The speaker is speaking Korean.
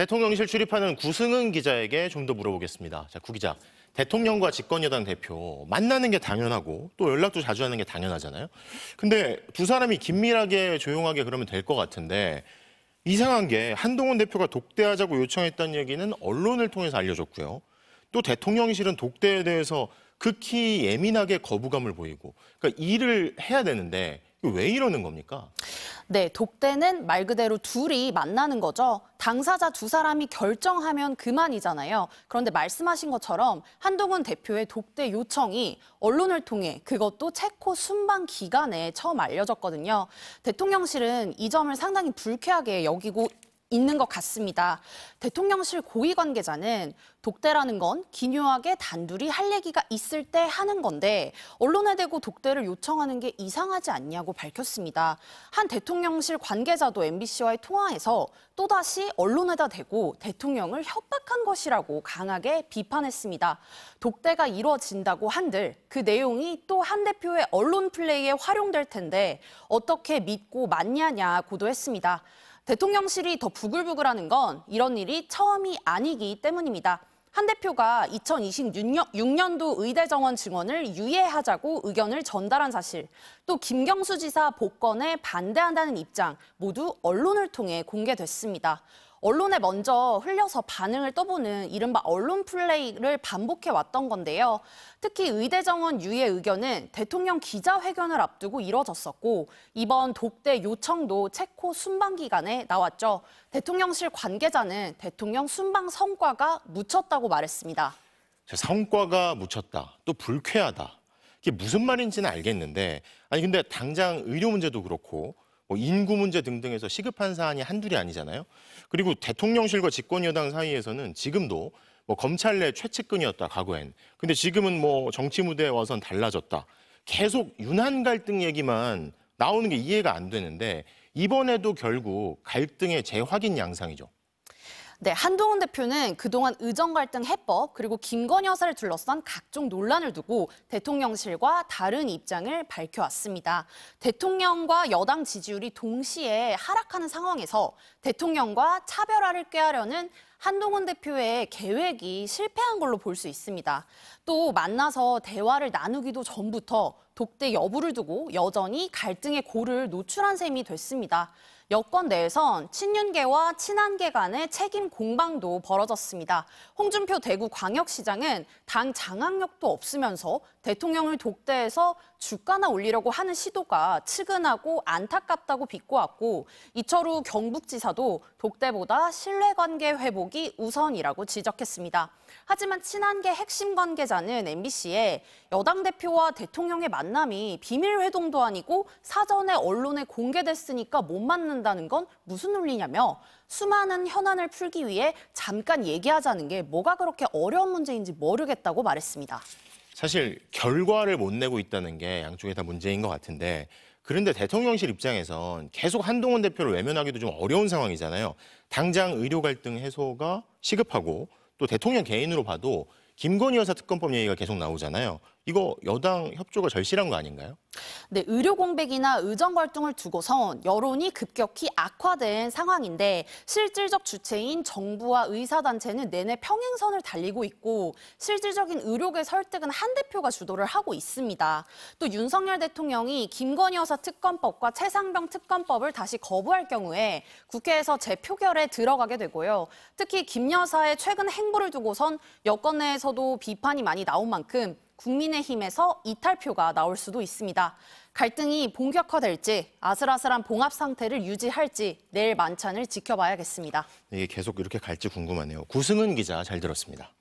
대통령실 출입하는 구승은 기자에게 좀 더 물어보겠습니다. 자, 구 기자. 대통령과 집권여당 대표 만나는 게 당연하고 또 연락도 자주 하는 게 당연하잖아요. 근데 두 사람이 긴밀하게 조용하게 그러면 될 것 같은데 이상한 게 한동훈 대표가 독대하자고 요청했다는 얘기는 언론을 통해서 알려줬고요. 또 대통령실은 독대에 대해서 극히 예민하게 거부감을 보이고 그러니까 일을 해야 되는데 왜 이러는 겁니까? 네, 독대는 말 그대로 둘이 만나는 거죠. 당사자 두 사람이 결정하면 그만이잖아요. 그런데 말씀하신 것처럼 한동훈 대표의 독대 요청이 언론을 통해 그것도 체코 순방 기간에 처음 알려졌거든요. 대통령실은 이 점을 상당히 불쾌하게 여기고 있는 것 같습니다. 대통령실 고위 관계자는 독대라는 건 기묘하게 단둘이 할 얘기가 있을 때 하는 건데 언론에 대고 독대를 요청하는 게 이상하지 않냐고 밝혔습니다. 한 대통령실 관계자도 MBC와의 통화에서 또다시 언론에다 대고 대통령을 협박한 것이라고 강하게 비판했습니다. 독대가 이뤄진다고 한들 그 내용이 또 한 대표의 언론 플레이에 활용될 텐데 어떻게 믿고 맞냐냐 고도했습니다. 대통령실이 더 부글부글하는 건 이런 일이 처음이 아니기 때문입니다. 한 대표가 2026년도 의대 정원 증원을 유예하자고 의견을 전달한 사실, 또 김경수 지사 복권에 반대한다는 입장 모두 언론을 통해 공개됐습니다. 언론에 먼저 흘려서 반응을 떠보는 이른바 언론 플레이를 반복해 왔던 건데요. 특히 의대 정원 유예 의견은 대통령 기자회견을 앞두고 이뤄졌었고 이번 독대 요청도 체코 순방 기간에 나왔죠. 대통령실 관계자는 대통령 순방 성과가 묻혔다고 말했습니다. 성과가 묻혔다. 또 불쾌하다. 이게 무슨 말인지는 알겠는데 아니 근데 당장 의료 문제도 그렇고 뭐 인구 문제 등등에서 시급한 사안이 한둘이 아니잖아요. 그리고 대통령실과 집권여당 사이에서는 지금도 뭐 검찰 내 최측근이었다 과거엔. 근데 지금은 뭐 정치 무대에 와선 달라졌다. 계속 유난 갈등 얘기만 나오는 게 이해가 안 되는데 이번에도 결국 갈등의 재확인 양상이죠. 네, 한동훈 대표는 그동안 의정 갈등 해법 그리고 김건희 여사를 둘러싼 각종 논란을 두고 대통령실과 다른 입장을 밝혀왔습니다. 대통령과 여당 지지율이 동시에 하락하는 상황에서 대통령과 차별화를 꾀하려는 한동훈 대표의 계획이 실패한 걸로 볼 수 있습니다. 또 만나서 대화를 나누기도 전부터 독대 여부를 두고 여전히 갈등의 골을 노출한 셈이 됐습니다. 여권 내에선 친윤계와 친한계 간의 책임 공방도 벌어졌습니다. 홍준표 대구광역시장은 당 장악력도 없으면서 대통령을 독대해서 주가나 올리려고 하는 시도가 측은하고 안타깝다고 비꼬았고 이철우 경북지사도 독대보다 신뢰관계 회복이 우선이라고 지적했습니다. 하지만 친한계 핵심 관계자는 MBC에 여당 대표와 대통령의 만남이 비밀 회동도 아니고 사전에 언론에 공개됐으니까 못 만난 한다는 건 무슨 논리냐며 수많은 현안을 풀기 위해 잠깐 얘기하자는 게 뭐가 그렇게 어려운 문제인지 모르겠다고 말했습니다. 사실 결과를 못 내고 있다는 게 양쪽에 다 문제인 것 같은데 그런데 대통령실 입장에선 계속 한동훈 대표를 외면하기도 좀 어려운 상황이잖아요. 당장 의료 갈등 해소가 시급하고 또 대통령 개인으로 봐도 김건희 여사 특검법 얘기가 계속 나오잖아요. 이거 여당 협조가 절실한 거 아닌가요? 네, 의료 공백이나 의정 갈등을 두고선 여론이 급격히 악화된 상황인데 실질적 주체인 정부와 의사단체는 내내 평행선을 달리고 있고 실질적인 의료계 설득은 한 대표가 주도를 하고 있습니다. 또 윤석열 대통령이 김건희 여사 특검법과 최상병 특검법을 다시 거부할 경우에 국회에서 재표결에 들어가게 되고요. 특히 김 여사의 최근 행보를 두고선 여권 내에서도 비판이 많이 나온 만큼 국민의힘에서 이탈표가 나올 수도 있습니다. 갈등이 본격화될지 아슬아슬한 봉합 상태를 유지할지 내일 만찬을 지켜봐야겠습니다. 이게 계속 이렇게 갈지 궁금하네요. 구승은 기자 잘 들었습니다.